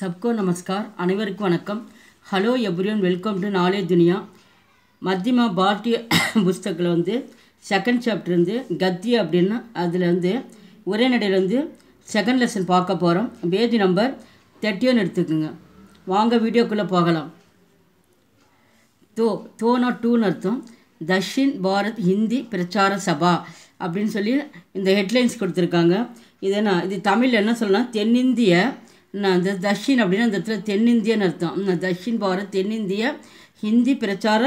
சப்கோ நமஸ்கார் அனைவருக்கும் வணக்கம் hello everyone welcome to நாலே துனியா மத்தியமா பாரதிய புஸ்தகில் வந்து செகண்ட் சாப்டர் வந்து கத்தி அப்படின்னு அதில் வந்து ஒரே நடையில் வந்து செகண்ட் லெசன் பார்க்க போகிறோம் பேஜ் நம்பர் தேர்ட்டி ஒன் எடுத்துக்கோங்க வாங்க வீடியோக்குள்ளே போகலாம் தோ தோனா டூன்னு அர்த்தம் தஷின் பாரத் ஹிந்தி பிரச்சார சபா அப்படின்னு சொல்லி இந்த ஹெட்லைன்ஸ் கொடுத்துருக்காங்க இது என்ன இது தமிழில் என்ன சொல்லலாம் தென்னிந்திய அந்த தஷின் அப்படின்னு அந்த இடத்துல தென்னிந்தியன்னு அர்த்தம் தஷின் போகிற தென்னிந்திய ஹிந்தி பிரச்சார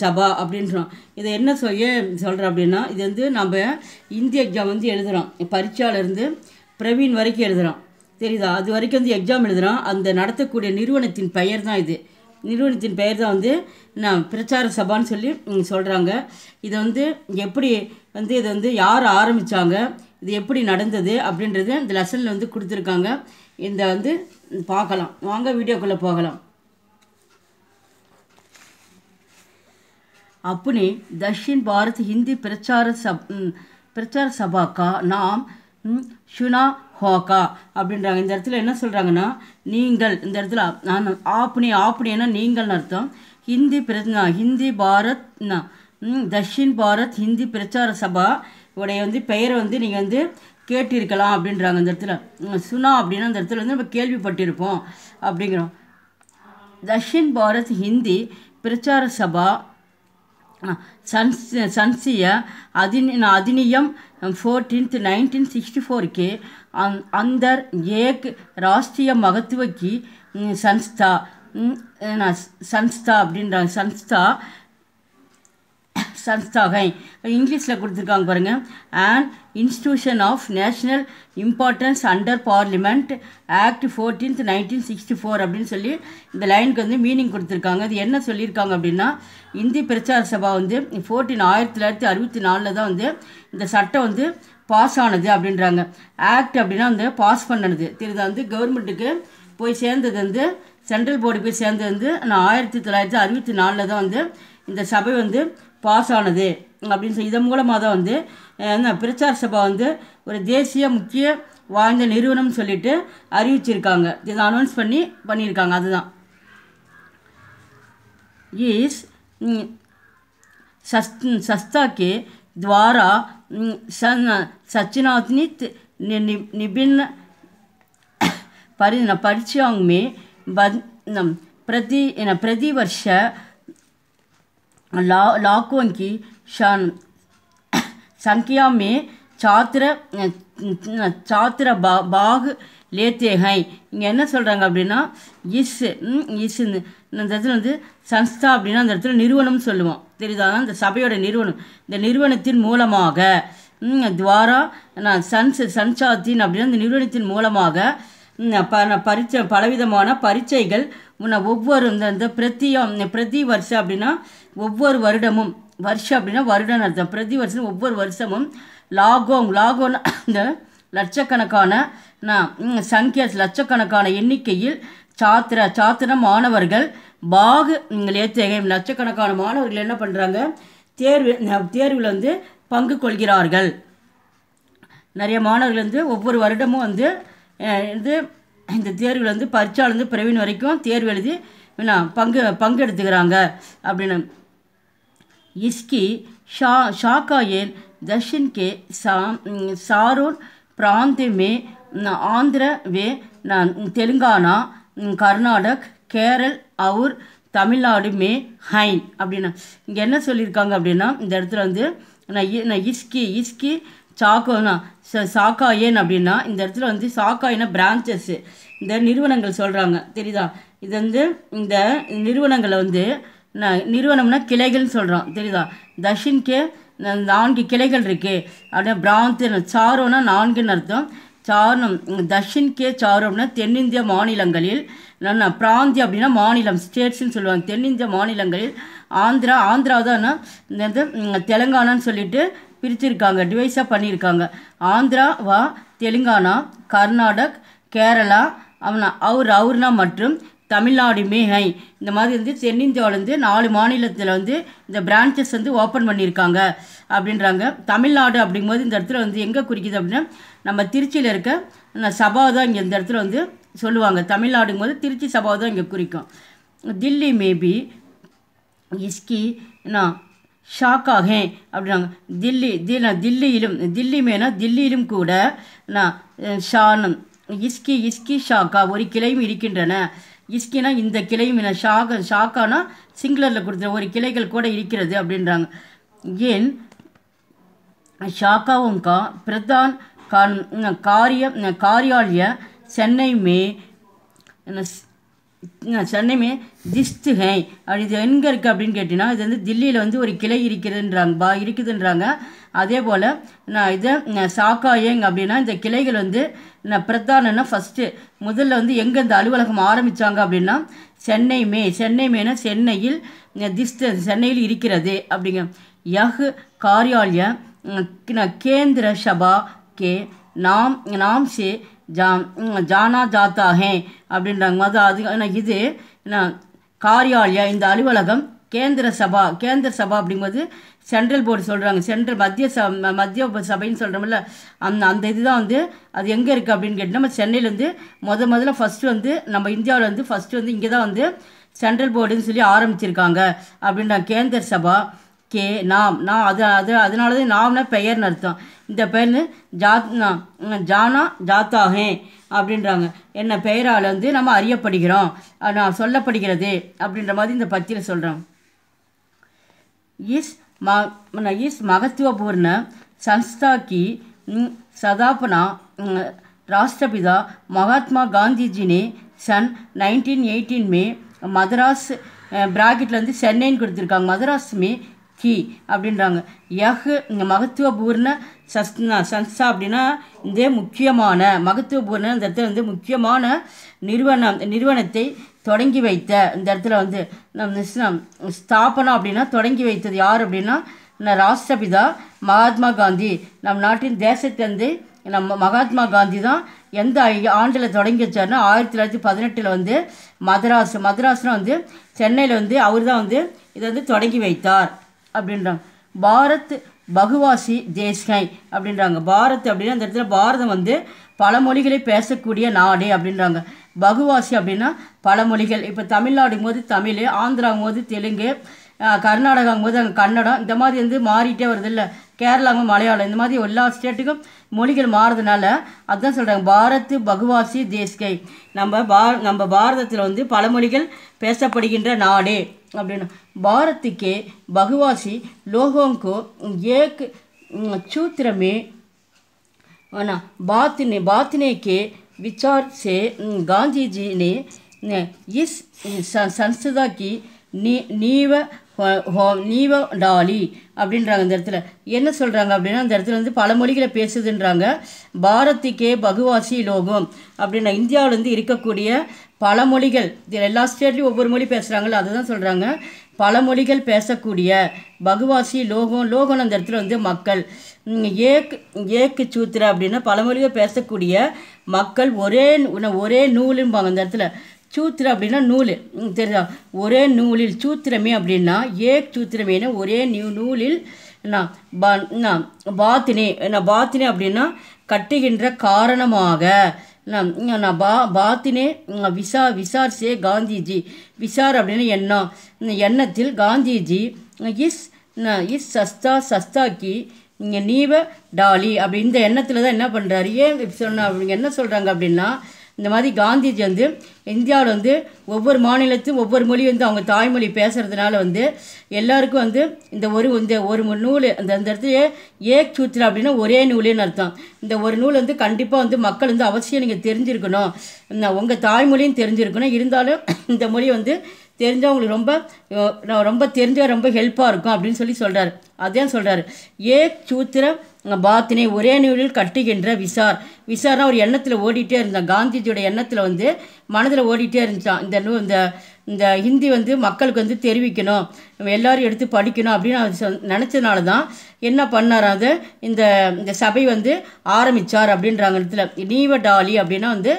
சபா அப்படின்றோம் இதை என்ன சொல்ல சொல்கிறேன் அப்படின்னா இது வந்து நம்ம இந்தி எக்ஸாம் வந்து எழுதுகிறோம் இருந்து பிரவீன் வரைக்கும் எழுதுகிறோம் தெரியுதா அது வரைக்கும் வந்து எக்ஸாம் எழுதுகிறோம் அந்த நடத்தக்கூடிய நிறுவனத்தின் பெயர் தான் இது நிறுவனத்தின் பெயர் தான் வந்து நான் பிரச்சார சபான்னு சொல்லி சொல்கிறாங்க இதை வந்து எப்படி வந்து இதை வந்து யார் ஆரம்பித்தாங்க இது எப்படி நடந்தது அப்படின்றது இந்த லெசனில் வந்து கொடுத்துருக்காங்க இந்த வந்து பார்க்கலாம் வாங்க வீடியோக்குள்ளே போகலாம் அப்படி தக்ஷின் பாரத் ஹிந்தி பிரச்சார சப் பிரச்சார சபாக்கா நாம் ஷுனா ஹோக்கா அப்படின்றாங்க இந்த இடத்துல என்ன சொல்கிறாங்கன்னா நீங்கள் இந்த இடத்துல நான் ஆப்னி ஆப்னின்னா நீங்கள்னு அர்த்தம் ஹிந்தி பிர ஹிந்தி பாரத் தக்ஷின் பாரத் ஹிந்தி பிரச்சார சபா உடைய வந்து பெயரை வந்து நீங்கள் வந்து கேட்டிருக்கலாம் அப்படின்றாங்க அந்த இடத்துல சுனா அப்படின்னா அந்த இடத்துல வந்து நம்ம கேள்விப்பட்டிருப்போம் அப்படிங்கிறோம் தக்ஷின் பாரத் ஹிந்தி பிரச்சார சபா சன்ஸ் சன்சிய அதின அதினியம் ஃபோர்டீன்த் நைன்டீன் சிக்ஸ்டி ஃபோருக்கு அந் அந்த ஏக் ராஷ்ட்ரிய மகத்துவக்கு சன்ஸ்தா சன்ஸ்தா அப்படின்ற அப்படின்றாங்க சன்ஸ்தா சன்ஸ்தாகை இங்கிலீஷில் கொடுத்துருக்காங்க பாருங்கள் and institution of national importance under parliament act fourteenth nineteen sixty four அப்படின்னு சொல்லி இந்த லைனுக்கு வந்து மீனிங் கொடுத்துருக்காங்க அது என்ன சொல்லியிருக்காங்க அப்படின்னா இந்தி பிரச்சார சபா வந்து ஃபோர்டீன் ஆயிரத்தி தொள்ளாயிரத்தி அறுபத்தி நாலில் தான் வந்து இந்த சட்டம் வந்து பாஸ் ஆனது அப்படின்றாங்க ஆக்ட் அப்படின்னா வந்து பாஸ் பண்ணனது திரு வந்து கவர்மெண்ட்டுக்கு போய் சேர்ந்தது வந்து சென்ட்ரல் போர்டு போய் சேர்ந்தது வந்து நான் ஆயிரத்தி தொள்ளாயிரத்தி அறுபத்தி நாலில் தான் வந்து இந்த சபை வந்து பாஸ் ஆனது அப்படின்னு சொல்லி இதன் மூலமாக தான் வந்து என்ன பிரச்சார சபா வந்து ஒரு தேசிய முக்கிய வாய்ந்த நிறுவனம்னு சொல்லிட்டு அறிவிச்சிருக்காங்க இதை அனௌன்ஸ் பண்ணி பண்ணியிருக்காங்க அதுதான் இஸ் சஸ் சஸ்தாக்கே நிபின் பரி निभिन्न பத் பிரதி என பிரதி வருஷ லா लाखों की சங்கியா மே छात्र छात्र பா பாகு लेते இங்கே என்ன சொல்கிறாங்க அப்படின்னா இஸ் இஸ் இந்த இடத்துல வந்து சன்ஸ்தா அப்படின்னா அந்த இடத்துல நிறுவனம்னு சொல்லுவோம் தெரியுதா இந்த சபையோட நிறுவனம் இந்த நிறுவனத்தின் மூலமாக துவாரா நான் சன்ஸ் சன்சாத்தின் அப்படின்னா இந்த நிறுவனத்தின் மூலமாக ப பரீட்சை பலவிதமான பரீட்சைகள் ஒவ்வொரு இந்த இந்த பிரத்தியம் பிரதி வருஷம் அப்படின்னா ஒவ்வொரு வருடமும் வருஷம் அப்படின்னா வருடம் அர்த்தம் பிரதி வருஷம் ஒவ்வொரு வருஷமும் லாகோங் லாகோன்னு இந்த லட்சக்கணக்கான நான் சங்கிய லட்சக்கணக்கான எண்ணிக்கையில் சாத்திர சாத்திர மாணவர்கள் பாகு ஏத்தேகம் லட்சக்கணக்கான மாணவர்கள் என்ன பண்ணுறாங்க தேர்வு தேர்வில் வந்து பங்கு கொள்கிறார்கள் நிறைய மாணவர்கள் வந்து ஒவ்வொரு வருடமும் வந்து இது இந்த தேர்வில் வந்து பரிச்சாலேருந்து பிரவீன் வரைக்கும் தேர்வு எழுதி நான் பங்கு பங்கெடுத்துக்கிறாங்க அப்படின்னு இஸ்கி ஷா ஏன் தர்ஷன் கே சா சாரோன் பிராந்தியமே ஆந்திர வே தெலுங்கானா கர்நாடக் கேரள் அவுர் தமிழ்நாடு மே ஹைன் அப்படின்னா இங்கே என்ன சொல்லியிருக்காங்க அப்படின்னா இந்த இடத்துல வந்து நான் நான் இஸ்கி இஸ்கி சாக்கோனா ஏன் அப்படின்னா இந்த இடத்துல வந்து சாக்காயினா பிரான்ச்சஸ்ஸு இந்த நிறுவனங்கள் சொல்கிறாங்க தெரியுதா இது வந்து இந்த நிறுவனங்களை வந்து நான் நிறுவனம்னா கிளைகள்னு சொல்கிறோம் தெரியுதா தஷின்கே நான்கு கிளைகள் இருக்குது அப்படின்னா பிராந்த் சாரோனா நான்குன்னு அர்த்தம் சாரணம் தஷின் கே அப்படின்னா தென்னிந்திய மாநிலங்களில் பிராந்தி அப்படின்னா மாநிலம் ஸ்டேட்ஸ்ன்னு சொல்லுவாங்க தென்னிந்திய மாநிலங்களில் ஆந்திரா ஆந்திரா தான் இந்த தெலுங்கானான்னு சொல்லிட்டு பிரிச்சிருக்காங்க டிவைஸாக பண்ணியிருக்காங்க ஆந்திரா வா தெலுங்கானா கர்நாடக் கேரளா அவனா அவர் அவர்னா மற்றும் தமிழ்நாடு மேஹை இந்த மாதிரி வந்து தென்னிந்தியாவில் வந்து நாலு மாநிலத்தில் வந்து இந்த பிரான்ச்சஸ் வந்து ஓப்பன் பண்ணியிருக்காங்க அப்படின்றாங்க தமிழ்நாடு அப்படிங்கும்போது இந்த இடத்துல வந்து எங்கே குறிக்குது அப்படின்னா நம்ம திருச்சியில் இருக்க சபா தான் இங்கே இந்த இடத்துல வந்து சொல்லுவாங்க தமிழ்நாடுங்கும்போது திருச்சி சபா தான் இங்கே குறிக்கும் தில்லி மேபி இஸ்கி என்ன ஷாக் ஆகேன் அப்படின்னாங்க தில்லி தில் தில்லியிலும் தில்லி மேனா தில்லியிலும் கூட நான் ஷானும் இஸ்கி இஸ்கி ஷாக்கா ஒரு கிளையும் இருக்கின்றன இஸ்கினா இந்த கிளையும் என்ன ஷாக ஷாக்கானா சிங்களரில் கொடுத்த ஒரு கிளைகள் கூட இருக்கிறது அப்படின்றாங்க ஏன் ஷாக்காவும் கா பிரதான் கான் காரிய காரியாலய சென்னை மே சென்னை மே திஸ்ட் ஹை அப்படி இது எங்கே இருக்குது அப்படின்னு கேட்டிங்கன்னா இது வந்து தில்லியில் வந்து ஒரு கிளை இருக்குதுன்றாங்க பா இருக்குதுன்றாங்க அதே போல் நான் இதை சாக்காயங் அப்படின்னா இந்த கிளைகள் வந்து நான் பிரதானன்னா ஃபஸ்ட்டு முதல்ல வந்து எங்கே இந்த அலுவலகம் ஆரம்பித்தாங்க அப்படின்னா சென்னை மே சென்னை மேனா சென்னையில் திஸ்ட் சென்னையில் இருக்கிறது அப்படிங்க யஹ் காரியாலய கேந்திர சபா கே நாம் நாம் சே ஜா ஜானா ஜாத்தாகே ஹே அப்படின்றாங்க மத அது இது நான் காரியாலயா இந்த அலுவலகம் கேந்திர சபா கேந்திர சபா அப்படிங்கும்போது சென்ட்ரல் போர்டு சொல்கிறாங்க சென்ட்ரல் மத்திய ச மத்திய சபைன்னு சொல்கிறோம்ல அந்த அந்த இதுதான் வந்து அது எங்கே இருக்குது அப்படின்னு கேட்டிங்கன்னா நம்ம சென்னையிலேருந்து முத முதல்ல ஃபஸ்ட்டு வந்து நம்ம இந்தியாவில் வந்து ஃபஸ்ட்டு வந்து இங்கே தான் வந்து சென்ட்ரல் போர்டுன்னு சொல்லி ஆரம்பிச்சிருக்காங்க அப்படின்னா கேந்திர சபா கே நாம் நான் அது அது அதனால தான் நாம்னா பெயர்னு அர்த்தம் இந்த பெயர் ஜாத் ஜானா ஜாத்தாகே அப்படின்றாங்க என்ன பெயரால் வந்து நம்ம அறியப்படுகிறோம் நான் சொல்லப்படுகிறது அப்படின்ற மாதிரி இந்த பத்தியில் சொல்கிறோம் இஸ் ம இஸ் மகத்துவபூர்ண சன்ஸ்தாக்கி சதாபனா ராஷ்டிரபிதா மகாத்மா காந்திஜினே சன் நைன்டீன் எயிட்டீன்மே மதராஸ் में मद्रास சென்னைன்னு கொடுத்துருக்காங்க மதராஸ் மே கி அப்படின்றாங்க யஹ் இங்கே மகத்துவபூர்ண சஸ்னா சன்சா அப்படின்னா இந்த முக்கியமான மகத்துவபூர்ண இந்த இடத்துல வந்து முக்கியமான நிறுவனம் நிறுவனத்தை தொடங்கி வைத்த இந்த இடத்துல வந்து ஸ்தாபனம் அப்படின்னா தொடங்கி வைத்தது யார் அப்படின்னா ராஷ்டிரபிதா மகாத்மா காந்தி நம் நாட்டின் தேசத்திலேருந்து நம்ம மகாத்மா காந்தி தான் எந்த ஆண்டில் தொடங்கி வச்சார்னா ஆயிரத்தி தொள்ளாயிரத்தி பதினெட்டில் வந்து மதராஸ் மதராஸ்னால் வந்து சென்னையில் வந்து அவர் தான் வந்து இதை வந்து தொடங்கி வைத்தார் அப்படின்றாங்க பாரத் பகுவாசி தேஷ்கை அப்படின்றாங்க பாரத் அப்படின்னா அந்த இடத்துல பாரதம் வந்து பல மொழிகளை பேசக்கூடிய நாடு அப்படின்றாங்க பகுவாசி அப்படின்னா பல மொழிகள் இப்போ தமிழ்நாடுங்கும் போது தமிழ் ஆந்திராங்கும் போது தெலுங்கு கர்நாடகாங்கும் போது அங்கே கன்னடம் இந்த மாதிரி வந்து மாறிட்டே வருது இல்லை கேரளாங்க மலையாளம் இந்த மாதிரி எல்லா ஸ்டேட்டுக்கும் மொழிகள் மாறுறதுனால அதுதான் சொல்கிறாங்க பாரத் பகுவாசி தேஷ்கை நம்ம பா நம்ம பாரதத்தில் வந்து பல மொழிகள் பேசப்படுகின்ற நாடே अब भारति के बहुवासी लोगों को एक सूत्र में बातने बातने के विचार से गांधी जी ने इस संस्था की நீ நீவ நீவ டாலி அப்படின்றாங்க இந்த இடத்துல என்ன சொல்கிறாங்க அப்படின்னா அந்த இடத்துல வந்து பல மொழிகளை பேசுதுன்றாங்க பாரதிக்கே பகுவாசி லோகம் அப்படின்னா இந்தியாவிலேருந்து இருக்கக்கூடிய பல மொழிகள் எல்லா ஸ்டேட்லேயும் ஒவ்வொரு மொழி பேசுகிறாங்களோ அதுதான் சொல்கிறாங்க பல மொழிகள் பேசக்கூடிய பகுவாசி லோகம் லோகம் அந்த இடத்துல வந்து மக்கள் ஏக் ஏக்கு சூத்திர அப்படின்னா பல மொழிகள் பேசக்கூடிய மக்கள் ஒரே ஒரே நூலும்பாங்க அந்த இடத்துல சூத்திரம் அப்படின்னா நூல் தெரியுதா ஒரே நூலில் சூத்திரமே அப்படின்னா ஏ சூத்திரமேனா ஒரே நியூ நூலில் நான் பாத்தினே நான் பாத்தினே அப்படின்னா கட்டுகின்ற காரணமாக நான் பா பாத்தினே விசா விசார் சே காந்திஜி விசார் அப்படின்னு எண்ணம் எண்ணத்தில் காந்திஜி இஸ் இஸ் சஸ்தா சஸ்தாக்கி நீவ டாலி அப்படி இந்த எண்ணத்தில் தான் என்ன பண்ணுறாரு ஏன் சொன்ன அவங்க என்ன சொல்கிறாங்க அப்படின்னா இந்த மாதிரி காந்திஜி வந்து இந்தியாவில் வந்து ஒவ்வொரு மாநிலத்தையும் ஒவ்வொரு மொழி வந்து அவங்க தாய்மொழி பேசுகிறதுனால வந்து எல்லாருக்கும் வந்து இந்த ஒரு இந்த ஒரு நூல் அந்த அந்த இடத்துல ஏக் சூத்திரா அப்படின்னா ஒரே நூலேன்னு அர்த்தம் இந்த ஒரு நூல் வந்து கண்டிப்பாக வந்து மக்கள் வந்து அவசியம் நீங்கள் தெரிஞ்சிருக்கணும் உங்கள் தாய்மொழியும் தெரிஞ்சிருக்கணும் இருந்தாலும் இந்த மொழி வந்து தெரிஞ்சவங்களுக்கு ரொம்ப ரொம்ப தெரிஞ்ச ரொம்ப ஹெல்ப்பாக இருக்கும் அப்படின்னு சொல்லி சொல்கிறார் அதே சொல்கிறார் ஏக் சூத்திரம் பாத்தினை ஒரே நூலில் கட்டுகின்ற விசார் விசார்னா ஒரு எண்ணத்தில் ஓடிட்டே இருந்தான் காந்திஜியோட எண்ணத்தில் வந்து மனதில் ஓடிட்டே இருந்துச்சான் இந்த நூ இந்த இந்த ஹிந்தி வந்து மக்களுக்கு வந்து தெரிவிக்கணும் எல்லோரும் எடுத்து படிக்கணும் அப்படின்னு அவர் நினச்சதுனால தான் என்ன பண்ணார் அது இந்த இந்த சபை வந்து ஆரம்பித்தார் அப்படின்றாங்க இடத்துல நீவ டாலி அப்படின்னா வந்து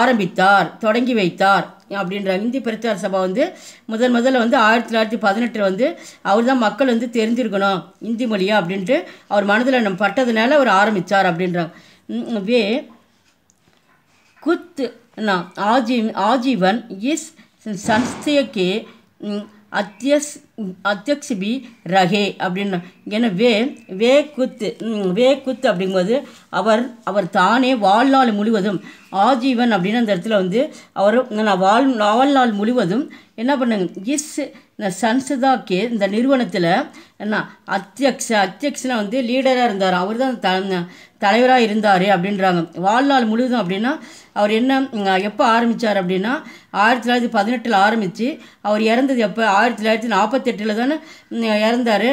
ஆரம்பித்தார் தொடங்கி வைத்தார் அப்படின்ற இந்தி பிரச்சார சபா வந்து முதல் முதல்ல வந்து ஆயிரத்தி தொள்ளாயிரத்தி பதினெட்டில் வந்து அவர் தான் மக்கள் வந்து தெரிஞ்சிருக்கணும் இந்தி மொழியா அப்படின்ட்டு அவர் மனதில் நம்ம பட்டதுனால அவர் ஆரம்பித்தார் அப்படின்றார் வே குத் ஆஜி ஆஜீவன் இஸ் संस्थय அத்தியஸ் பி ரஹே அப்படின்னு ஏன்னா வே வே குத்து வே குத்து அப்படிங்கும்போது அவர் அவர் தானே வாழ்நாள் முழுவதும் ஆஜீவன் அப்படின்னு அந்த இடத்துல வந்து அவர் நான் வாழ் வாழ்நாள் முழுவதும் என்ன பண்ணுங்க இஸ் இந்த சன்சதா கே இந்த நிறுவனத்தில் என்ன அத்தியக்ஷ அத்தியக்ஷனை வந்து லீடராக இருந்தார் அவர் தான் த தலைவராக இருந்தார் அப்படின்றாங்க வாழ்நாள் முழுவதும் அப்படின்னா அவர் என்ன எப்போ ஆரம்பித்தார் அப்படின்னா ஆயிரத்தி தொள்ளாயிரத்தி பதினெட்டில் ஆரம்பித்து அவர் இறந்தது எப்போ ஆயிரத்தி தொள்ளாயிரத்தி நாற்பத்தெட்டில் தானே இறந்தார்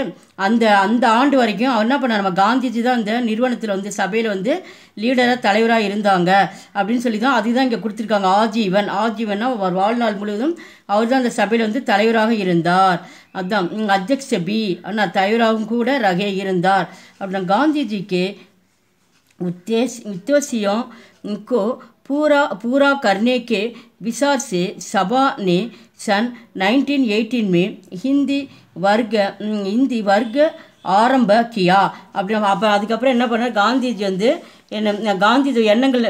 அந்த அந்த ஆண்டு வரைக்கும் அவர் என்ன பண்ணார் நம்ம காந்திஜி தான் அந்த நிறுவனத்தில் வந்து சபையில் வந்து லீடராக தலைவராக இருந்தாங்க அப்படின்னு சொல்லி தான் அதுதான் இங்கே கொடுத்துருக்காங்க ஆஜீவன் ஆஜீவன்னா அவர் வாழ்நாள் முழுவதும் அவர் தான் அந்த சபையில் வந்து தலைவராக இருந்தார் அதுதான் அத்தியக்ஷ பி அண்ணா தலைவராகவும் கூட ரகே இருந்தார் அப்படின்னா காந்திஜிக்கு உத்தேஷ் உத்தேசியம் இக்கோ पूरा पूरा करने के विचार से सभा ने सन 1918 में हिंदी वर्ग हिंदी वर्ग ஆரம்ப கியா அப்படி அப்போ அதுக்கப்புறம் என்ன பண்ணார் காந்திஜி வந்து என்ன காந்தி எண்ணங்கள்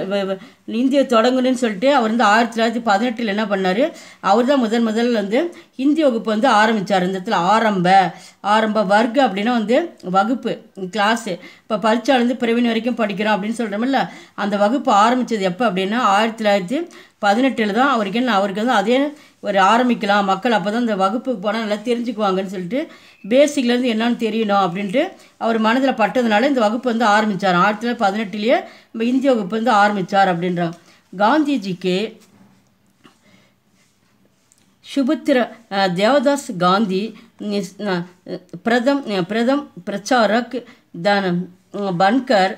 இந்தியை தொடங்கணும்னு சொல்லிட்டு அவர் வந்து ஆயிரத்தி தொள்ளாயிரத்தி பதினெட்டில் என்ன பண்ணார் அவர் தான் முதன் முதல்ல வந்து ஹிந்தி வகுப்பு வந்து ஆரம்பித்தார் இந்த இடத்துல ஆரம்ப ஆரம்ப வர்க் அப்படின்னா வந்து வகுப்பு கிளாஸு இப்போ பரீட்சாலேருந்து பிறவின் வரைக்கும் படிக்கிறோம் அப்படின்னு சொல்கிறோமில்ல அந்த வகுப்பு ஆரம்பித்தது எப்போ அப்படின்னா ஆயிரத்தி தொள்ளாயிரத்தி பதினெட்டில் தான் அவருக்கு என்ன அவருக்கு வந்து அதே ஒரு ஆரம்பிக்கலாம் மக்கள் அப்போ தான் இந்த வகுப்புக்கு போனால் நல்லா தெரிஞ்சுக்குவாங்கன்னு சொல்லிட்டு பேசிக்லேருந்து என்னென்னு தெரியணும் அப்படின்ட்டு அவர் மனதில் பட்டதுனால இந்த வகுப்பு வந்து ஆரம்பித்தார் ஆயிரத்தி தொள்ளாயிரத்தி பதினெட்டுலேயே நம்ம இந்திய வகுப்பு வந்து ஆரம்பித்தார் அப்படின்றாங்க காந்திஜிக்கு சுபுத்திர தேவதாஸ் காந்தி பிரதம் பிரதம் பிரச்சாரக் தன பன்கர்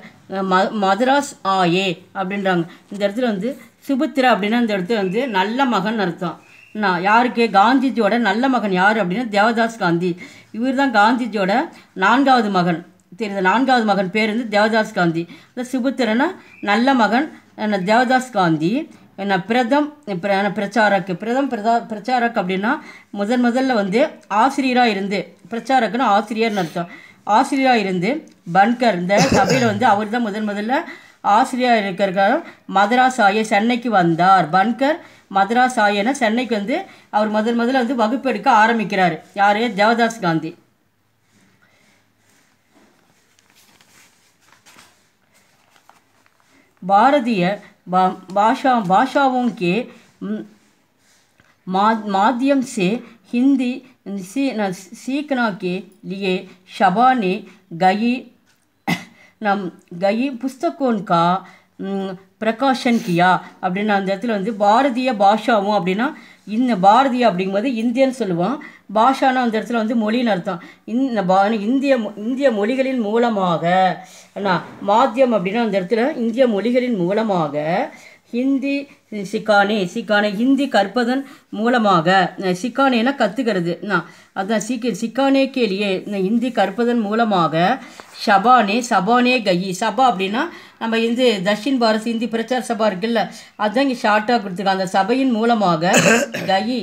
ம மதராஸ் ஆயே அப்படின்றாங்க இந்த இடத்துல வந்து சுபுத்திரா அப்படின்னா இந்த இடத்துல வந்து நல்ல மகன் அர்த்தம் நான் யாருக்கு காந்திஜியோட நல்ல மகன் யார் அப்படின்னா தேவதாஸ் காந்தி இவர் தான் காந்திஜியோட நான்காவது மகன் தெரியுது நான்காவது மகன் பேர் வந்து தேவதாஸ் காந்தி இந்த சுபுத்திரனா நல்ல மகன் தேவதாஸ் காந்தி என்ன பிரதம் பிரச்சாரக்கு பிரதம் பிரதா பிரச்சாரக் அப்படின்னா முதன் முதல்ல வந்து ஆசிரியராக இருந்து பிரச்சாரக்குன்னு ஆசிரியர்னு அர்த்தம் ஆசிரியராக இருந்து பன்கர் இந்த சபையில் வந்து அவர் தான் முதன் முதல்ல ஆசிரியராக இருக்கிறக்காக மதராஸ் ஆய சென்னைக்கு வந்தார் பன்கர் மதராஸ் ஆயன சென்னைக்கு வந்து அவர் முதல் முதல்ல வந்து வகுப்பெடுக்க ஆரம்பிக்கிறார் யார் தேவதாஸ் காந்தி பாரதிய பா பாஷா பாஷாவும் கே மாத்தியம் சே ஹிந்தி हिंदी सीखना के लिए शबा ने நம் கயி புஸ்தகோன்கா பிரகாஷன் கியா அப்படின்னு அந்த இடத்துல வந்து பாரதிய பாஷாவும் அப்படின்னா இந்த பாரதிய அப்படிங்கும்போது இந்தியன்னு சொல்லுவோம் பாஷானா அந்த இடத்துல வந்து மொழின்னு அர்த்தம் இந்த பா இந்திய இந்திய மொழிகளின் மூலமாக என்ன மாத்தியம் அப்படின்னா அந்த இடத்துல இந்திய மொழிகளின் மூலமாக ஹிந்தி சிக்கானே சிக்கானே ஹிந்தி கற்பதன் மூலமாக சிக்கானேனா கற்றுக்கிறது நான் அதான் சீக்கி சிக்கானே கேலியே ஹிந்தி கற்பதன் மூலமாக ஷபானே சபானே கயி சபா அப்படின்னா நம்ம இந்து தக்ஷின் பாரத் இந்தி பிரச்சார சபா இருக்குல்ல அதுதான் இங்கே ஷார்ட்டாக கொடுத்துருக்காங்க அந்த சபையின் மூலமாக கயி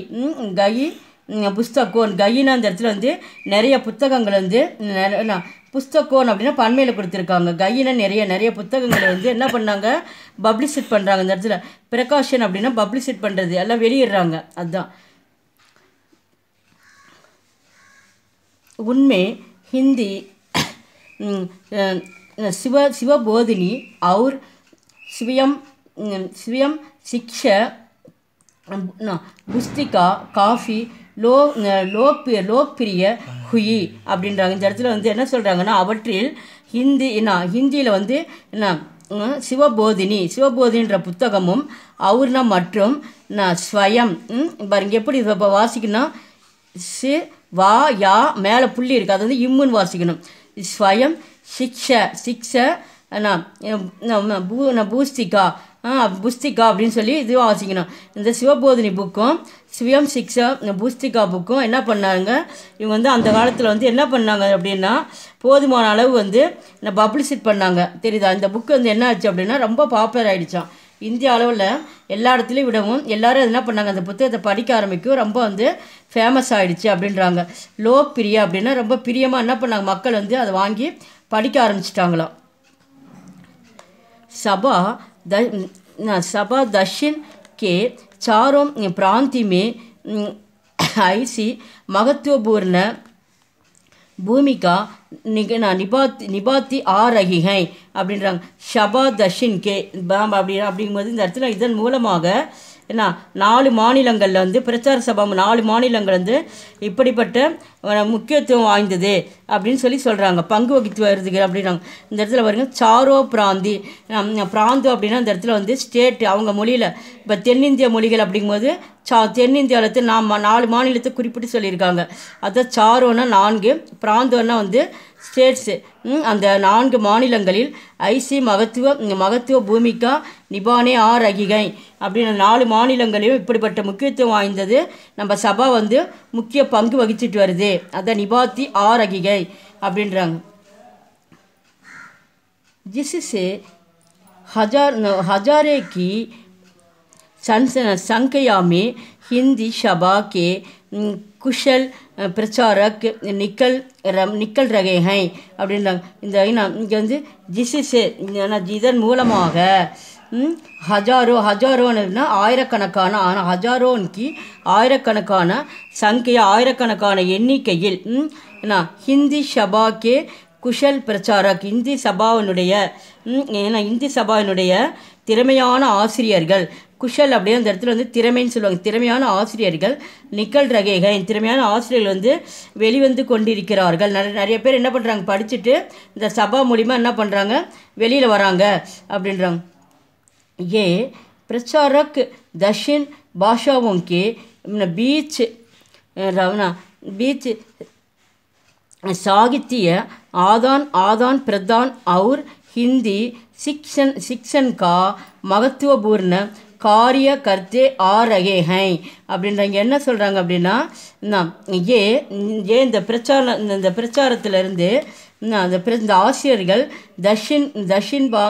கயி புஸ்தகோன் கயின்னு அந்த இடத்துல வந்து நிறைய புத்தகங்கள் வந்து புஸ்தகம் அப்படின்னா பண்மையில் கொடுத்துருக்காங்க கையின நிறைய நிறைய புத்தகங்களை வந்து என்ன பண்ணாங்க பப்ளிசிட் பண்ணுறாங்க இந்த இடத்துல பிரகாஷன் அப்படின்னா பப்ளிசிட் பண்ணுறது எல்லாம் வெளியிடுறாங்க அதுதான் உண்மை ஹிந்தி சிவ சிவபோதினி அவர் ஸ்வயம் ஸ்வயம் சிக்ஷ புஸ்திகா காஃபி லோ லோப்பி லோப்பிரிய ஹுயி அப்படின்றாங்க இந்த இடத்துல வந்து என்ன சொல்கிறாங்கன்னா அவற்றில் ஹிந்தி நான் ஹிந்தியில் வந்து என்ன சிவபோதினி சிவபோதின்ற புத்தகமும் அவர்னா மற்றும் நான் ஸ்வயம் பாருங்க எப்படி இப்போ வாசிக்கணும் சி வா யா மேலே புள்ளி இருக்குது அது வந்து இம்முன்னு வாசிக்கணும் ஸ்வயம் சிக்ஷ சிக்ஷ பூ நான் பூஸ்திகா புஸ்திகா அப்படின்னு சொல்லி இதுவும் வாசிக்கணும் இந்த சிவபோதினி புக்கும் சிவியம் சிக்ஷா பூஸ்திகா புக்கும் என்ன பண்ணாங்க இவங்க வந்து அந்த காலத்தில் வந்து என்ன பண்ணாங்க அப்படின்னா போதுமான அளவு வந்து பப்ளிசிட் பண்ணாங்க தெரியுதா இந்த புக்கு வந்து என்ன ஆச்சு அப்படின்னா ரொம்ப பாப்புலர் ஆகிடுச்சான் இந்திய அளவில் எல்லா இடத்துலையும் விடவும் எல்லோரும் என்ன பண்ணாங்க அந்த புத்தகத்தை படிக்க ஆரம்பிக்கும் ரொம்ப வந்து ஃபேமஸ் ஆகிடுச்சு அப்படின்றாங்க லோ பிரியா அப்படின்னா ரொம்ப பிரியமாக என்ன பண்ணாங்க மக்கள் வந்து அதை வாங்கி படிக்க ஆரம்பிச்சிட்டாங்களாம் சபா த சபா தஷின் கே சாரோம் பிராந்திமே ஐசி மகத்துவபூர்ண பூமிகா நிக நான் நிபாத்தி நிபாத்தி ஆரகிகை அப்படின்றாங்க ஷபா தஷின் கே பாம் அப்படி அப்படிங்கும்போது இந்த இடத்துல இதன் மூலமாக ஏன்னா நாலு மாநிலங்களில் வந்து பிரச்சார சபா நாலு மாநிலங்கள் வந்து இப்படிப்பட்ட முக்கியத்துவம் வாய்ந்தது அப்படின்னு சொல்லி சொல்கிறாங்க பங்கு வகித்து வருது அப்படின்னாங்க இந்த இடத்துல பாருங்க சாரோ பிராந்தி பிராந்து அப்படின்னா இந்த இடத்துல வந்து ஸ்டேட்டு அவங்க மொழியில் இப்போ தென்னிந்திய மொழிகள் அப்படிங்கும்போது சா தென்னிந்தியாவில் நாம் நாலு மாநிலத்தை குறிப்பிட்டு சொல்லியிருக்காங்க அதான் சாரோன்னா நான்கு பிராந்தோன்னா வந்து ஸ்டேட்ஸு அந்த நான்கு மாநிலங்களில் ஐசி மகத்துவ மகத்துவ பூமிக்கா நிபானே ஆர் அகிகை அப்படின்னு நாலு மாநிலங்களிலும் இப்படிப்பட்ட முக்கியத்துவம் வாய்ந்தது நம்ம சபா வந்து முக்கிய பங்கு வகிச்சிட்டு வருது அதை நிபாத்தி ஆர் அகிகை அப்படின்றாங்க जिससे ஹஜார் ஹஜாரே கி संख्या में ஹிந்தி ஷபா கே குஷல் பிரச்சாரக் நிக்கல் ரம் நிக்கல் ரகை ஹை அப்படின்றாங்க இந்த இங்கே வந்து ஜிசிசே இதன் மூலமாக ஹஜாரோ ஹஜாரோன்னு ஆயிரக்கணக்கான ஆனால் ஹஜாரோன்கி ஆயிரக்கணக்கான சங்கைய ஆயிரக்கணக்கான எண்ணிக்கையில் என்ன ஹிந்தி ஷபாக்கே குஷல் பிரச்சாரக் இந்தி சபாவினுடைய ஏன்னா இந்தி சபாவினுடைய திறமையான ஆசிரியர்கள் குஷல் அப்படியே அந்த இடத்துல வந்து திறமைன்னு சொல்லுவாங்க திறமையான ஆசிரியர்கள் நிக்கல் ரகைகள் திறமையான ஆசிரியர்கள் வந்து வெளிவந்து கொண்டிருக்கிறார்கள் நிறைய நிறைய பேர் என்ன பண்ணுறாங்க படிச்சுட்டு இந்த சபா மூலிமா என்ன பண்ணுறாங்க வெளியில் வராங்க அப்படின்றாங்க ஏ பிரச்சாரக் தஷின் பாஷாவும் கே பீச் ரவுனா பீச் சாகித்திய ஆதான் ஆதான் பிரதான் அவுர் ஹிந்தி சிக்ஷன் शिक्षण கா மகத்துவபூர்ண காரிய கர்த்தே ஆரகே ஹை அப்படின்றவங்க என்ன சொல்கிறாங்க அப்படின்னா ஏ ஏ இந்த பிரச்சாரம் இந்த பிரச்சாரத்திலேருந்து அந்த இந்த ஆசிரியர்கள் தஷின் தஷின் பா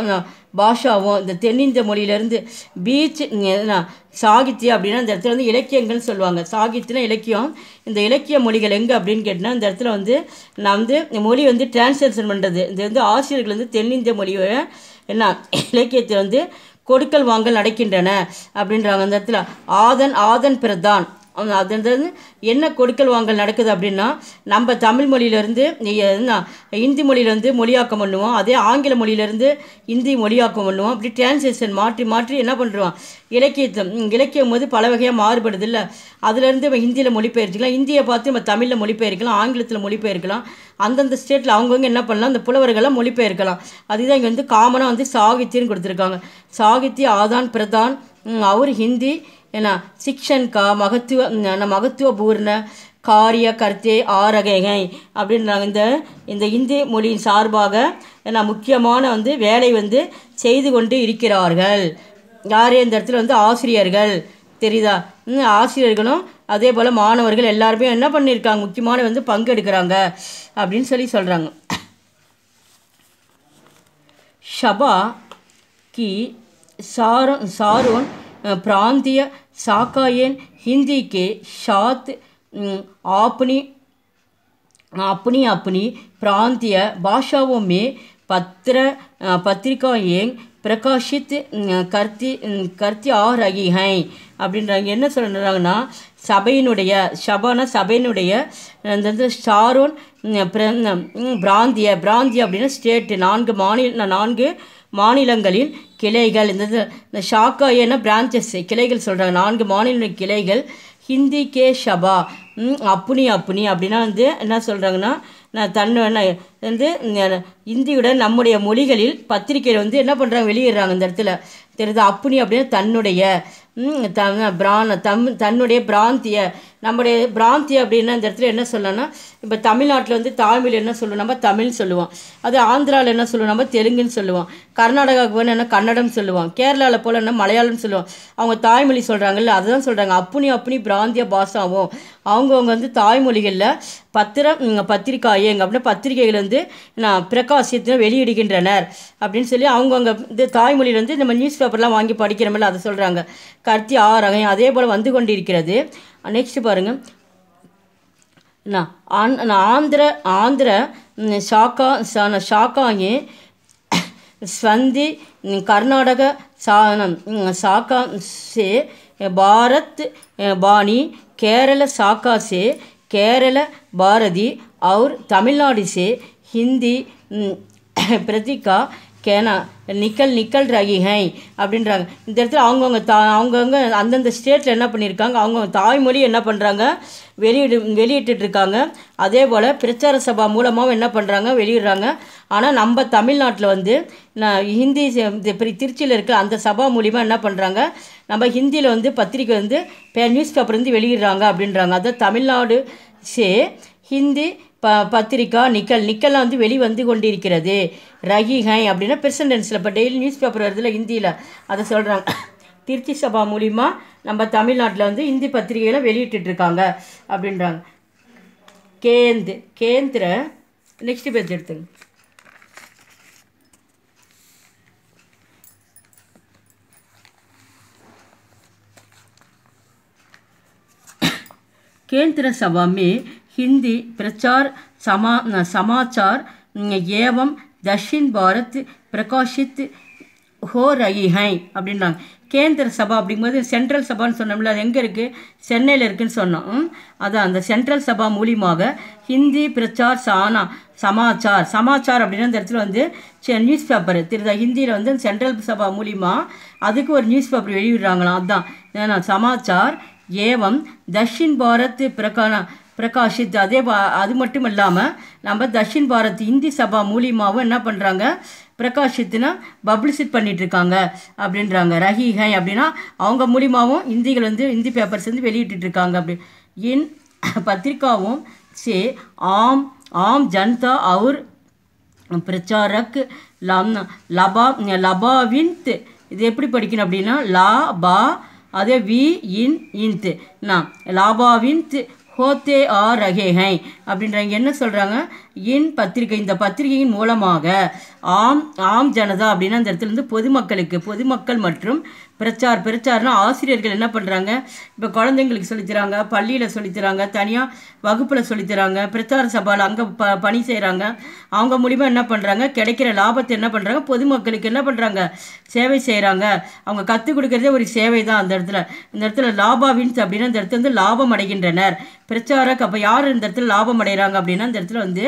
பாஷாவும் இந்த தென்னிந்திய மொழியிலேருந்து பீச் சாகித்யம் அப்படின்னா இந்த இடத்துல வந்து இலக்கியங்கள்னு சொல்லுவாங்க சாகித்யனா இலக்கியம் இந்த இலக்கிய மொழிகள் எங்கே அப்படின்னு கேட்டினா இந்த இடத்துல வந்து நான் வந்து மொழி வந்து டிரான்ஸ்லேஷன் பண்ணுறது இந்த வந்து ஆசிரியர்கள் வந்து தென்னிந்திய மொழியோட என்ன இலக்கியத்தை வந்து கொடுக்கல் வாங்கல் நடக்கின்றன அப்படின்றாங்க அந்த இடத்துல ஆதன் ஆதன் பிரதான் அது என்ன கொடுக்கல் வாங்கல் நடக்குது அப்படின்னா நம்ம தமிழ் மொழியிலேருந்து ஹிந்தி மொழியிலேருந்து மொழியாக்கம் பண்ணுவோம் அதே ஆங்கில மொழியிலேருந்து ஹிந்தி மொழியாக்கம் பண்ணுவோம் அப்படி டிரான்ஸ்லேஷன் மாற்றி மாற்றி என்ன பண்ணுறோம் இலக்கியத்தை இலக்கியம் போது பல வகையாக மாறுபடுது இல்லை அதுலேருந்து நம்ம ஹிந்தியில் மொழிபெயர்த்துக்கலாம் இந்தியை பார்த்து நம்ம தமிழில் மொழிபெயர்க்கலாம் ஆங்கிலத்தில் மொழிபெயர்க்கலாம் அந்தந்த ஸ்டேட்டில் அவங்கவுங்க என்ன பண்ணலாம் அந்த புலவர்களாக மொழிபெயர்க்கலாம் அதுதான் இங்கே வந்து காமனாக வந்து சாகித்யம்னு கொடுத்துருக்காங்க சாகித்ய ஆதான் பிரதான் அவர் ஹிந்தி ஏன்னா சிக்ஷன்க மகத்துவ மகத்துவபூர்ண காரிய கர்த்தே ஆரகேகை அப்படின்றாங்க இந்த இந்த இந்தி மொழியின் சார்பாக ஏன்னா முக்கியமான வந்து வேலை வந்து செய்து கொண்டு இருக்கிறார்கள் யார் இந்த இடத்துல வந்து ஆசிரியர்கள் தெரியுதா ஆசிரியர்களும் அதே போல் மாணவர்கள் எல்லாருமே என்ன பண்ணியிருக்காங்க முக்கியமான வந்து பங்கெடுக்கிறாங்க அப்படின்னு சொல்லி சொல்கிறாங்க ஷபா கி சாரோ சாரோன் பிராந்திய சாக்காயன் ஹிந்தி கே ஷாத் ஆப்னி அப்னி अपनी பிராந்திய भाषाओं में पत्र பிரகாஷித் கர்த்தி கர்த்தி ஆ ஹை அப்படின்றாங்க என்ன சொல்கிறாங்கன்னா சபையினுடைய சபான சபையினுடைய அந்த ஷாரோன் பிராந்திய பிராந்திய அப்படின்னா ஸ்டேட்டு நான்கு மாநில நான்கு மாநிலங்களில் கிளைகள் இந்த இந்த ஷாக்கா என்ன பிரான்ச்சஸ் கிளைகள் சொல்கிறாங்க நான்கு மாநில கிளைகள் ஹிந்தி கே ஷபா அப்புனி அப்புனி அப்படின்னா வந்து என்ன சொல்கிறாங்கன்னா நான் தன்னை வந்து இந்தியோட நம்முடைய மொழிகளில் பத்திரிக்கையில் வந்து என்ன பண்ணுறாங்க வெளியிடுறாங்க இந்த இடத்துல தெரியுது அப்புனி அப்படின்னா தன்னுடைய த பிரான் தம் தன்னுடைய பிராந்திய நம்முடைய பிராந்தி அப்படின்னா இந்த இடத்துல என்ன சொல்லலாம்னா இப்போ தமிழ்நாட்டில் வந்து தாமிழ் என்ன சொல்லுவோம் நம்ம தமிழ் சொல்லுவோம் அது ஆந்திராவில் என்ன சொல்லுவோம் நம்ம தெலுங்குன்னு சொல்லுவோம் கர்நாடகாவுக்கு போனால் என்ன கன்னடம் சொல்லுவோம் கேரளாவில் போல என்ன மலையாளம்னு சொல்லுவோம் அவங்க தாய்மொழி சொல்கிறாங்கல்ல அதுதான் சொல்கிறாங்க அப்புனி அப்புனி பிராந்திய பாஷாவும் அவங்கவுங்க வந்து தாய்மொழிகளில் பத்திரம் பத்திரிக்காயங்க அப்படின்னா பத்திரிகைகள் வந்து நான் பிரகாசியத்தை வெளியிடுகின்றனர் அப்படின்னு சொல்லி அவங்கவுங்க இது தாய்மொழியில் வந்து நம்ம நியூஸ் பேப்பர்லாம் வாங்கி படிக்கிற மாதிரி அதை சொல்கிறாங்க கருத்தி ஆறாங்க அதே போல் வந்து கொண்டிருக்கிறது நெக்ஸ்ட்டு பாருங்கள் நான் ஆந்திர ஆந்திர ஷாக்கா ஷாக்காயே ஸ்வந்தி கர்நாடக சாக்கா சே பாரத் பாணி கேரள சாக்கா சே கேரள பாரதி அவர் தமிழ்நாடு சே ஹிந்தி பிரதிகா கேனா நிக்கல் நிக்கல் ராகி ஹை அப்படின்றாங்க இந்த இடத்துல அவங்கவுங்க தா அவங்கவுங்க அந்தந்த ஸ்டேட்டில் என்ன பண்ணியிருக்காங்க அவங்கவுங்க தாய்மொழி என்ன பண்ணுறாங்க வெளியிடு வெளியிட்டுருக்காங்க அதே போல் பிரச்சார சபா மூலமாகவும் என்ன பண்ணுறாங்க வெளியிடுறாங்க ஆனால் நம்ம தமிழ்நாட்டில் வந்து நான் ஹிந்தி திருச்சியில் இருக்க அந்த சபா மூலிமா என்ன பண்ணுறாங்க நம்ம ஹிந்தியில் வந்து பத்திரிக்கை வந்து நியூஸ் பேப்பர் வந்து வெளியிடுறாங்க அப்படின்றாங்க அதான் தமிழ்நாடு சே ஹிந்தி ப பத்திரிக்கா நிக்கல் நிக்கல்லாம் வந்து வெளி வந்து கொண்டிருக்கிறது ரஹிஹை அப்படின்னா பெர்சன்டென்ஸில் இப்போ டெய்லி நியூஸ் பேப்பர் வருதுல ஹிந்தியில் அதை சொல்கிறாங்க திருச்சி சபா மூலிமா நம்ம தமிழ்நாட்டில் வந்து இந்தி பத்திரிகையில் வெளியிட்டுருக்காங்க அப்படின்றாங்க கேந்து கேந்திர நெக்ஸ்ட் பேஜ் எடுத்துங்க கேந்திர சபாமே ஹிந்தி பிரச்சார் சமா சமாச்சார் ஏவம் தஷின் பாரத் பிரகாஷித் ஹோ ரஹி ஹை அப்படின்றாங்க கேந்திர சபா அப்படிங்கும்போது சென்ட்ரல் சபான்னு சொன்னோம்ல அது எங்கே இருக்குது சென்னையில் இருக்குதுன்னு சொன்னோம் அதான் அந்த சென்ட்ரல் சபா மூலியமாக ஹிந்தி பிரச்சார் சானா சமாச்சார் சமாச்சார் அப்படின்னா அந்த இடத்துல வந்து நியூஸ் பேப்பர் திரு ஹிந்தியில் வந்து சென்ட்ரல் சபா மூலிமா அதுக்கு ஒரு நியூஸ் பேப்பர் வெளியிடுறாங்களாம் அதுதான் ஏன்னா சமாச்சார் ஏவம் தஷின் பாரத் பிரகா பிரகாஷித் அதே அது மட்டும் இல்லாமல் நம்ம தக்ஷின் பாரத் இந்தி சபா மூலியமாகவும் என்ன பண்ணுறாங்க பப்ளிஷிட் பப்ளிசிட் பண்ணிகிட்ருக்காங்க அப்படின்றாங்க ரஹி ஹை அப்படின்னா அவங்க மூலியமாகவும் இந்திகள் வந்து இந்தி பேப்பர்ஸ் வந்து வெளியிட்டுருக்காங்க அப்படி என் பத்திரிக்காவும் சே ஆம் ஆம் ஜனதா அவுர் பிரச்சாரக் லம் லபா லபாவின் இது எப்படி படிக்கணும் அப்படின்னா லா பா அதே வி இன் இன்த் நான் லாபாவின்த் ஹோத்தே ஆர் ரஹேஹை हैं அப்படின்றாங்க என்ன சொல்கிறாங்க இன் பத்திரிகை இந்த பத்திரிகையின் மூலமாக ஆம் ஆம் ஜனதா அப்படின்னா அந்த இடத்துலேருந்து பொதுமக்களுக்கு பொதுமக்கள் மற்றும் பிரச்சார் பிரச்சார்னா ஆசிரியர்கள் என்ன பண்ணுறாங்க இப்போ குழந்தைங்களுக்கு சொல்லித்தராங்க பள்ளியில் சொல்லித்தராங்க தனியாக வகுப்பில் சொல்லித்தராங்க பிரச்சார சபாவில் அங்கே ப பணி செய்கிறாங்க அவங்க மூலிமா என்ன பண்ணுறாங்க கிடைக்கிற லாபத்தை என்ன பண்ணுறாங்க பொதுமக்களுக்கு என்ன பண்ணுறாங்க சேவை செய்கிறாங்க அவங்க கற்றுக் கொடுக்குறதே ஒரு சேவை தான் அந்த இடத்துல இந்த இடத்துல லாபாவின்ஸ் அப்படின்னா இந்த இடத்துல வந்து லாபம் அடைகின்றனர் பிரச்சாரக்கு அப்போ யார் இந்த இடத்துல லாபம் அடைகிறாங்க அப்படின்னா இந்த இடத்துல வந்து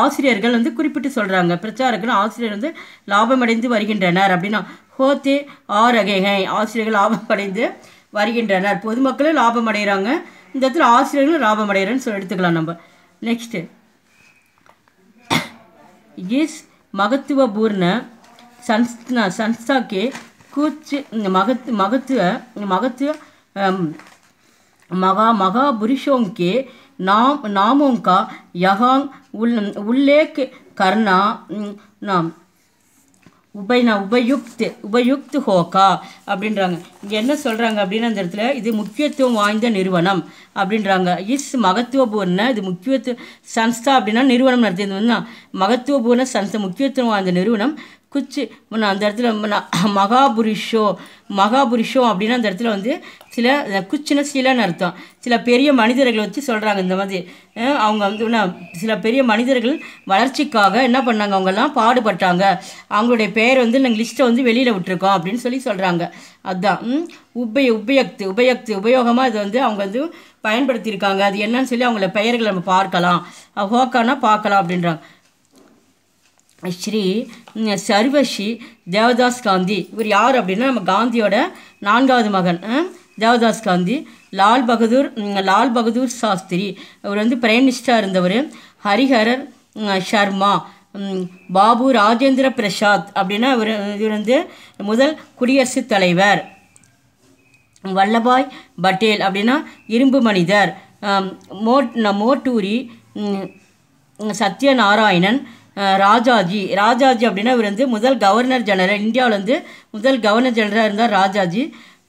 ஆசிரியர்கள் வந்து குறிப்பிட்டு சொல்கிறாங்க பிரச்சாரக்குன்னு ஆசிரியர் வந்து லாபமடைந்து வருகின்றனர் அப்படின்னா ஹோத்து ஆரகைகை ஆசிரியர்கள் லாபமடைந்து வருகின்றனர் பொதுமக்களும் லாபம் அடைகிறாங்க இந்த இடத்துல ஆசிரியர்களும் லாபம் அடைகிறேன்னு சொல்லி எடுத்துக்கலாம் நம்ம நெக்ஸ்ட்டு இஸ் மகத்துவபூர்ண சன்ஸ்தா சன்ஸ்தாக்கே கூச்சு மகத்து மகத்துவ மகத்துவ மகா மகா புருஷோங்கே நாம் நாமோங்கா யகாங் உல் உள்ளேக் கர்ணா நாம் உபைனா உபயுக்து உபயுக்து ஹோகா அப்படின்றாங்க இங்கே என்ன சொல்கிறாங்க அப்படின்னு அந்த இடத்துல இது முக்கியத்துவம் வாய்ந்த நிறுவனம் அப்படின்றாங்க இஸ் மகத்துவபூர்ண இது முக்கியத்துவ சன்ஸ்தா அப்படின்னா நிறுவனம் நடத்தியது வந்து மகத்துவபூர்ண சன்ஸ்தா முக்கியத்துவம் வாய்ந்த நிறுவனம் குச்சி நான் அந்த இடத்துல மகாபுருஷோ மகாபுருஷோ அப்படின்னா அந்த இடத்துல வந்து சில குச்சினா சிலன்னு அர்த்தம் சில பெரிய மனிதர்களை வச்சு சொல்கிறாங்க இந்த மாதிரி அவங்க வந்து என்ன சில பெரிய மனிதர்கள் வளர்ச்சிக்காக என்ன பண்ணாங்க அவங்கெல்லாம் பாடுபட்டாங்க அவங்களுடைய பெயர் வந்து நாங்கள் லிஸ்ட்டை வந்து வெளியில் விட்டுருக்கோம் அப்படின்னு சொல்லி சொல்கிறாங்க அதுதான் உபய உபயக்து உபயக்து உபயோகமாக இது வந்து அவங்க வந்து பயன்படுத்தியிருக்காங்க அது என்னன்னு சொல்லி அவங்கள பெயர்களை நம்ம பார்க்கலாம் ஹோக்கானா பார்க்கலாம் அப்படின்றாங்க ஸ்ரீ சர்வஸ்ரீ தேவதாஸ் காந்தி இவர் யார் அப்படின்னா நம்ம காந்தியோட நான்காவது மகன் தேவதாஸ் காந்தி லால் பகதூர் லால் பகதூர் சாஸ்திரி இவர் வந்து பிரைம் மினிஸ்டராக இருந்தவர் ஹரிஹரர் ஷர்மா பாபு ராஜேந்திர பிரசாத் அப்படின்னா இவர் இவர் வந்து முதல் குடியரசுத் தலைவர் வல்லபாய் பட்டேல் அப்படின்னா இரும்பு மனிதர் மோட் மோட்டூரி சத்யநாராயணன் ராஜாஜி ராஜாஜி அப்படின்னா இவர் வந்து முதல் கவர்னர் ஜெனரல் இந்தியாவில் வந்து முதல் கவர்னர் ஜெனரலாக இருந்தார் ராஜாஜி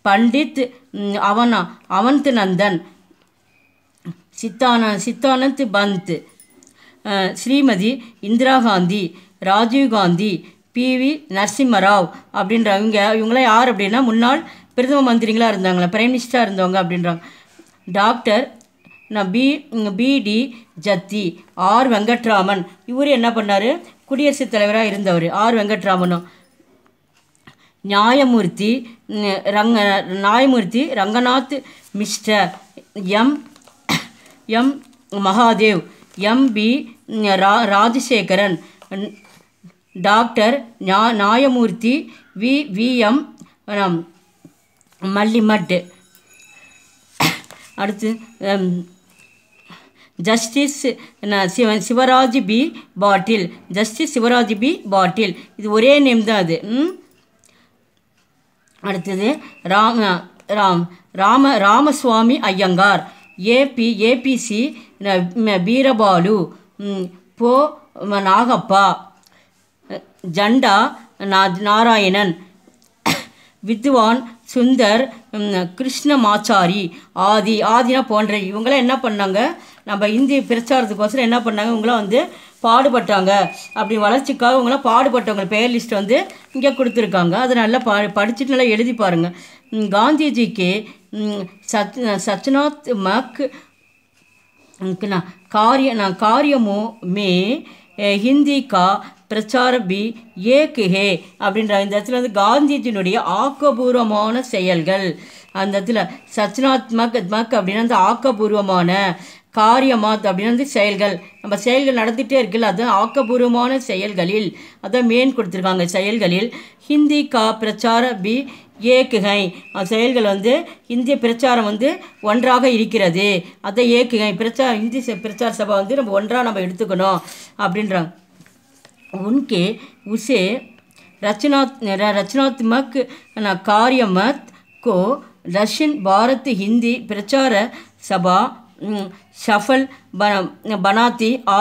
பண்டித் அவனா அவந்த் நந்தன் சித்தான சித்தானந்த் பந்த் ஸ்ரீமதி இந்திரா காந்தி ராஜீவ்காந்தி பிவி நரசிம்மராவ் அப்படின்றவங்க இவங்களாம் யார் அப்படின்னா முன்னாள் பிரதம மந்திரிங்களாக இருந்தாங்களா பிரைம் மினிஸ்டராக இருந்தவங்க அப்படின்றாங்க டாக்டர் நான் பி பிடி ஜத்தி ஆர் வெங்கட்ராமன் இவர் என்ன பண்ணார் குடியரசுத் தலைவராக இருந்தவர் ஆர் வெங்கட்ராமனும் நியாயமூர்த்தி ரங்க நியாயமூர்த்தி Ranganath mister M M Mahadev M P ரா ராஜசேகரன் டாக்டர் ஞா நியாயமூர்த்தி வி விஎம் மல்லிமட் அடுத்து ஜஸ்டிஸ் சிவ Shivraj P Patil justice Shivraj P Patil இது ஒரே நேம் தான் அது அடுத்தது ராம ராம் ராம ராமசுவாமி ஐயங்கார் ஏபி ஏபிசி பீரபாலு போ நாகப்பா ஜண்டா நாராயணன் வித்வான் சுந்தர் கிருஷ்ணமாச்சாரி ஆதி ஆதினா போன்ற இவங்களாம் என்ன பண்ணாங்க நம்ம இந்தி பிரச்சாரத்துக்கோசரம் என்ன பண்ணாங்க இவங்களாம் வந்து பாடுபட்டாங்க அப்படி வளர்ச்சிக்காக இவங்களாம் பாடுபட்டவங்க பெயர் லிஸ்ட் வந்து இங்கே கொடுத்துருக்காங்க அதை நல்லா பா படிச்சுட்டு நல்லா எழுதி பாருங்கள் காந்திஜிக்கு சத் சச்சனாத் மக் காரிய நான் காரியமோ மே ஹிந்தி கா பிரச்சார பி ஏக்கு ஹே அப்படின்ற இந்த இடத்துல வந்து காந்திஜியினுடைய ஆக்கபூர்வமான செயல்கள் அந்த இடத்துல சச்சனாத்மக் மக் அப்படின்னா அந்த ஆக்கபூர்வமான காரியமாத் அப்படின்னு வந்து செயல்கள் நம்ம செயல்கள் நடந்துகிட்டே இருக்குல்ல அது ஆக்கபூர்வமான செயல்களில் அதை மேன் கொடுத்துருக்காங்க செயல்களில் ஹிந்தி கா பிரச்சார பி ஏக்குகை செயல்கள் வந்து இந்திய பிரச்சாரம் வந்து ஒன்றாக இருக்கிறது அதை ஏக்குகை பிரச்சார இந்தி பிரச்சார சபை வந்து நம்ம ஒன்றாக நம்ம எடுத்துக்கணும் அப்படின்றாங்க உன்கே உசே ரச்சனாத் ரச்சனாத்மக் காரியமத் கோ ரஷ்யன் பாரத் ஹிந்தி பிரச்சார சபா ஷஃபல் பன பனாத்தி ஆ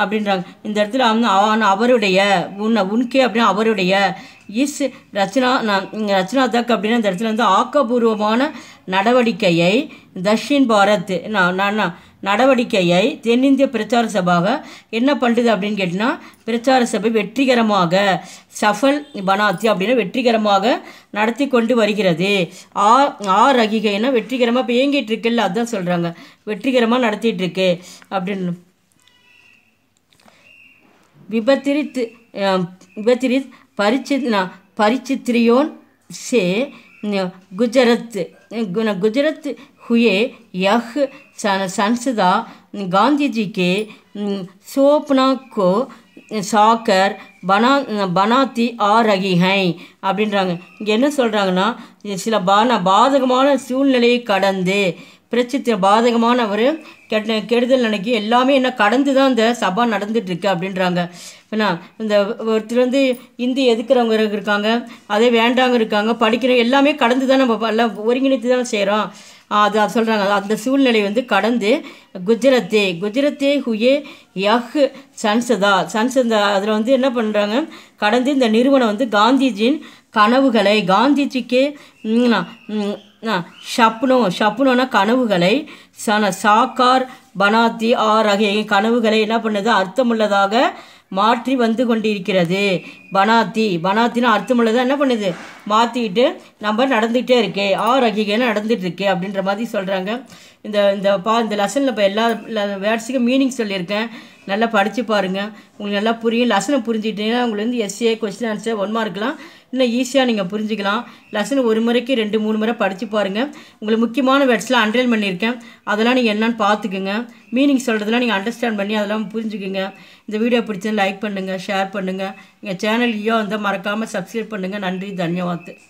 அப்படின்றாங்க இந்த இடத்துல அவன் அவன் அவருடைய உன் உன்கே அப்படின்னா அவருடைய இஸ் ரச்சனா ரச்சனா தக் அப்படின்னா இந்த இடத்துல வந்து ஆக்கப்பூர்வமான நடவடிக்கையை தக்ஷின் பாரத் நான் நடவடிக்கையை தென்னிந்திய பிரச்சார சபாக என்ன பண்ணுது அப்படின்னு கேட்டிங்கன்னா பிரச்சார சபை வெற்றிகரமாக சஃபல் பனாத்தி அப்படின்னா வெற்றிகரமாக நடத்தி கொண்டு வருகிறது ஆ ஆ ரகிகைன்னா வெற்றிகரமாக இப்போ இயங்கிட்டு இருக்குல்ல அதுதான் சொல்கிறாங்க வெற்றிகரமாக நடத்திட்டு இருக்கு அப்படின்னு விபத்திரித் விபத்திரித் பரிச்சித்னா ಪರಿಚಿತ್ರಿಯೋನ್ சே ಗುಜರತ್ குஜராத் ஹுயே யஹ் यह संसदा गांधी जी சாக்கர் பனா பனாத்தி ஆ ரகிஹை அப்படின்றாங்க இங்கே என்ன சொல்கிறாங்கன்னா சில பான பாதகமான சூழ்நிலையை கடந்து பிரச்சித்திர பாதகமான ஒரு கெட்ட கெடுதல் நினைக்கி எல்லாமே என்ன கடந்து தான் இந்த சபா நடந்துகிட்ருக்கு அப்படின்றாங்க என்ன இந்த ஒருத்தர் வந்து இந்தி எதுக்குறவங்க இருக்காங்க அதே வேண்டாங்க இருக்காங்க படிக்கிற எல்லாமே கடந்து தான் நம்ம எல்லாம் ஒருங்கிணைத்து தான் செய்கிறோம் அது அது சொல்கிறாங்க அந்த சூழ்நிலை வந்து கடந்து குஜராத்தே குஜராத்தே ஹுயே யஹ் சன்சதா சன்சதா அதில் வந்து என்ன பண்ணுறாங்க கடந்து இந்த நிறுவனம் வந்து காந்திஜியின் கனவுகளை காந்திஜிக்கே ஷப்னோ ஷப்னோனா கனவுகளை சன சாக்கார் பனாத்தி ஆர் ஆகிய கனவுகளை என்ன பண்ணுது அர்த்தமுள்ளதாக மாற்றி வந்து கொண்டிருக்கிறது பனாத்தி பனாத்தினா அர்த்தமுள்ளதாக என்ன பண்ணுது மாற்றிக்கிட்டு நம்ம நடந்துகிட்டே இருக்கே ஆ ரகிகன்னு நடந்துகிட்டு இருக்கே அப்படின்ற மாதிரி சொல்கிறாங்க இந்த இந்த பா இந்த லெசனில் இப்போ எல்லா வேர்ட்ஸுக்கும் மீனிங் சொல்லியிருக்கேன் நல்லா படித்து பாருங்கள் உங்களுக்கு நல்லா புரியும் லெசனை புரிஞ்சுக்கிட்டீங்கன்னா உங்களுக்கு வந்து எஸ்ஏ கொஸ்டின் ஆன்சர் ஒன் மார்க்லாம் இன்னும் ஈஸியாக நீங்கள் புரிஞ்சுக்கலாம் லெசன் ஒரு முறைக்கு ரெண்டு மூணு முறை படித்து பாருங்கள் உங்களுக்கு முக்கியமான வேர்ட்ஸ்லாம் அண்டர்லைன் பண்ணியிருக்கேன் அதெல்லாம் நீங்கள் என்னென்னு பார்த்துக்குங்க மீனிங் சொல்கிறதுலாம் நீங்கள் அண்டர்ஸ்டாண்ட் பண்ணி அதெல்லாம் புரிஞ்சுக்குங்க இந்த வீடியோ பிடிச்சது லைக் பண்ணுங்கள் ஷேர் பண்ணுங்கள் எங்கள் சேனல் ஈயோ வந்தால் மறக்காமல் சப்ஸ்கிரைப் பண்ணுங்கள் நன்றி தன்யவாத்து